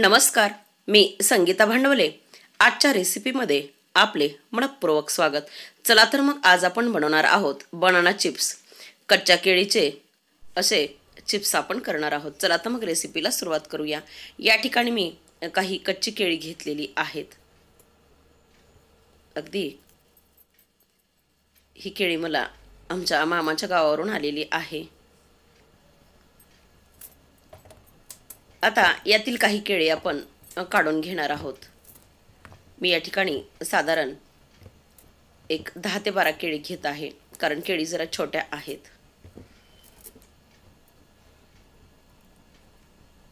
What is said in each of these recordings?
नमस्कार मी संगीता भांडवले आजच्या रेसिपीमध्ये आपले मनपूर्वक स्वागत चला तर मग आज आपण बनवणार आहोत बनाना चिप्स कच्च्या केळीचे असे चिप्स आपण करणार आहोत चला तर मग रेसिपीला सुरुवात करूया या ठिकाणी मी काही कच्ची केळी घेतलेली आहेत अगदी ही केळी मला आमच्या मामाच्या गावावरून आलेली आहे आता यातील काही केळे आपण काढून घेणार आहोत मी या ठिकाणी साधारण एक दहा ते बारा केळी घेत आहे कारण केळी जरा छोट्या आहेत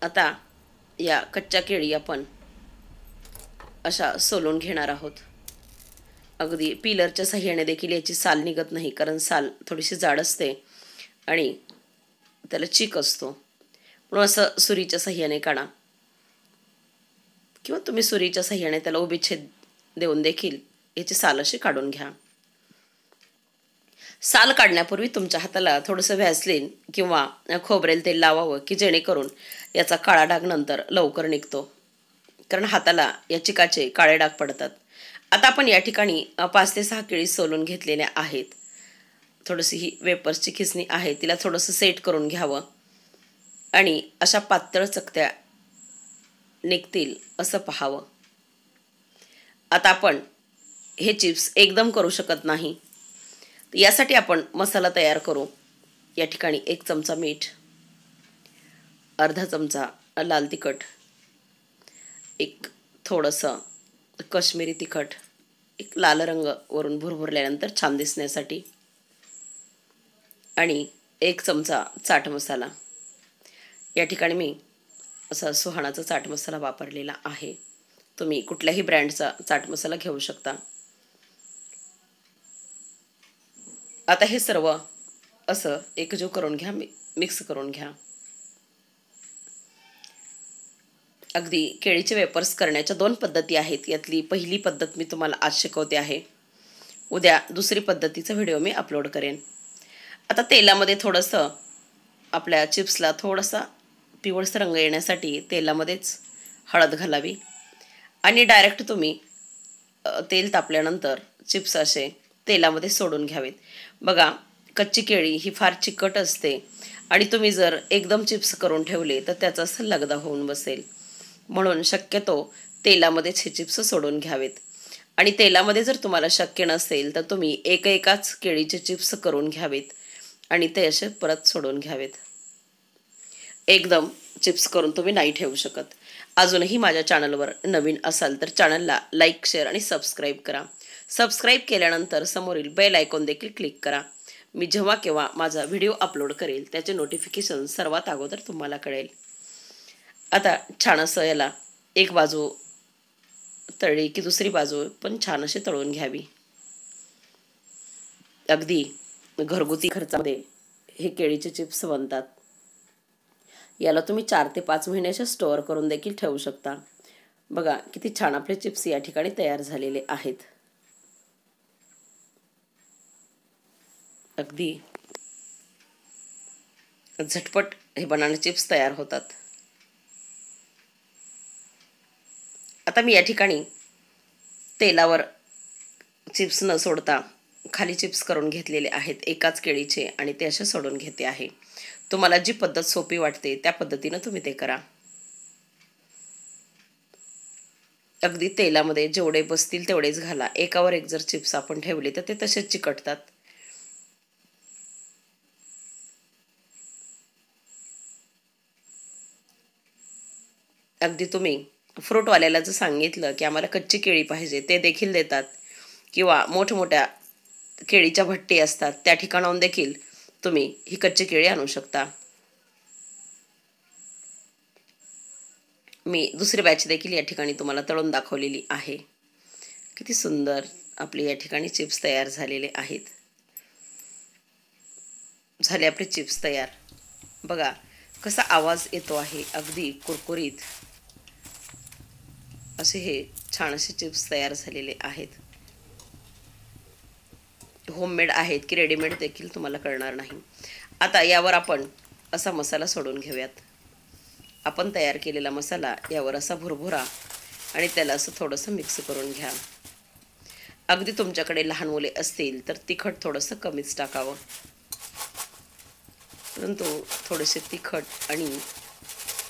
आता या कच्च्या केळी आपण अशा सोलून घेणार आहोत अगदी पिलरच्या सह्याने देखील याची साल निघत नाही कारण साल थोडीशी जाड असते आणि त्याला चीक असतो असं सुरीच्या सह्याने काढा किंवा तुम्ही सुरीच्या सह्याने त्याला उभीच्छेद देऊन देखील याची साल अशी काढून घ्या साल काढण्यापूर्वी तुमच्या हाताला थोडंसं व्हॅसलीन किंवा खोबरेल तेल लावावं की जेणेकरून याचा काळा डाग नंतर लवकर निघतो कारण हाताला या चिकाचे काळे डाग पडतात आता आपण या ठिकाणी पाच ते सहा केळी सोलून घेतलेल्या आहेत थोडीशी ही वेपर्सची खिसणी आहे तिला थोडंसं सेट करून घ्यावं आणि अशा पातळ चकत्या निघतील असं पाहावं आता आपण हे चिप्स एकदम करू शकत नाही यासाठी आपण मसाला तयार करू या ठिकाणी एक चमचा मीठ अर्धा चमचा लाल तिखट एक थोडंसं कश्मीरी तिखट एक लाल रंग वरून भुरभुरल्यानंतर छान दिसण्यासाठी आणि एक चमचा चाट मसाला या ठिकाणी मी असा सुहाणाचा चाट मसाला वापरलेला आहे तुम्ही कुठल्याही ब्रँडचा चाट मसाला घेऊ शकता आता हे सर्व असं एकजीव करून घ्या मिक्स करून घ्या अगदी केळीचे वेपर्स करण्याच्या दोन पद्धती आहेत यातली पहिली पद्धत मी तुम्हाला आज शिकवते आहे उद्या दुसरी पद्धतीचा व्हिडिओ मी अपलोड करेन आता तेलामध्ये थोडंसं आपल्या चिप्सला थोडासा पिवळस रंग येण्यासाठी तेलामध्येच हळद घालावी आणि डायरेक्ट तुम्ही तेल तापल्यानंतर चिप्स असे तेलामध्ये सोडून घ्यावेत बघा कच्ची केळी ही फार चिकट असते आणि तुम्ही जर एकदम चिप्स करून ठेवले तर त्याचा लगदा होऊन बसेल म्हणून शक्यतो तेलामध्येच हे चिप्स सोडून घ्यावेत आणि तेलामध्ये जर तुम्हाला शक्य नसेल तर तुम्ही एक एकाच केळीचे चिप्स करून घ्यावेत आणि ते असे परत सोडून घ्यावेत एकदम चिप्स करून तुम्ही नाही ठेवू शकत अजूनही माझ्या चॅनलवर नवीन असाल तर चॅनलला लाईक शेअर आणि सबस्क्राईब करा सबस्क्राईब केल्यानंतर समोरील बेल आयकॉन देखील क्लिक करा मी जेव्हा केव्हा माझा व्हिडिओ अपलोड करेल त्याचे नोटिफिकेशन सर्वात अगोदर तुम्हाला कळेल आता छान असं याला एक बाजू तळली की दुसरी बाजू पण छान असे तळून घ्यावी अगदी घरगुती खर्चामध्ये हे केळीचे चिप्स बनतात याला तुम्ही चार ते पाच महिन्याचे स्टोअर करून देखील ठेवू शकता बघा किती छान आपले चिप्स या ठिकाणी तयार झालेले आहेत अगदी झटपट हे बनाना चिप्स तयार होतात आता मी या ठिकाणी तेलावर चिप्स न सोडता खाली चिप्स करून घेतलेले आहेत एकाच केळीचे आणि ते असे सोडून घेते आहे तुम्हाला जी पद्धत सोपी वाटते त्या पद्धतीनं तुम्ही ते करा अगदी तेलामध्ये जेवढे बसतील तेवढेच घाला एकावर एक जर चिप्स आपण ठेवले तर ते तसेच चिकटतात अगदी तुम्ही फ्रूटवाल्याला जर सांगितलं की आम्हाला कच्ची केळी पाहिजे ते देखील देतात किंवा मोठमोठ्या केळीच्या भट्टी असतात त्या ठिकाणाहून देखील तुम्ही ही कच्चे केळी आणू शकता मी दुसरी बॅच देखील या ठिकाणी तुम्हाला तळून दाखवलेली आहे किती सुंदर आपले या ठिकाणी चिप्स तयार झालेले आहेत झाले आपले चिप्स तयार बघा कसा आवाज येतो आहे अगदी कुरकुरीत असे हे छान असे चिप्स तयार झालेले आहेत होममेड आहेत की रेडीमेड देखील तुम्हाला कळणार नाही आता यावर आपण असा मसाला सोडून घेऊयात आपण तयार केलेला मसाला यावर असा भुरभुरा आणि त्याला असं थोडंसं मिक्स करून घ्या अगदी तुमच्याकडे लहान मुले असतील तर तिखट थोडंसं कमीच टाकावं परंतु थोडेसे तिखट आणि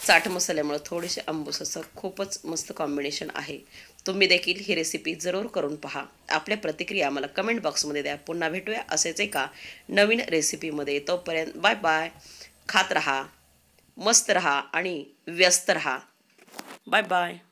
चाट मसाल्यामुळं थोडेसे आंबूस असं खूपच मस्त कॉम्बिनेशन आहे तुम्ही देखील ही रेसिपी जरूर करून पहा आपल्या प्रतिक्रिया मला कमेंट बॉक्समध्ये द्या पुन्हा भेटूया असेच एका नवीन रेसिपीमध्ये तोपर्यंत बाय बाय खात रहा मस्त रहा आणि व्यस्त रहा बाय बाय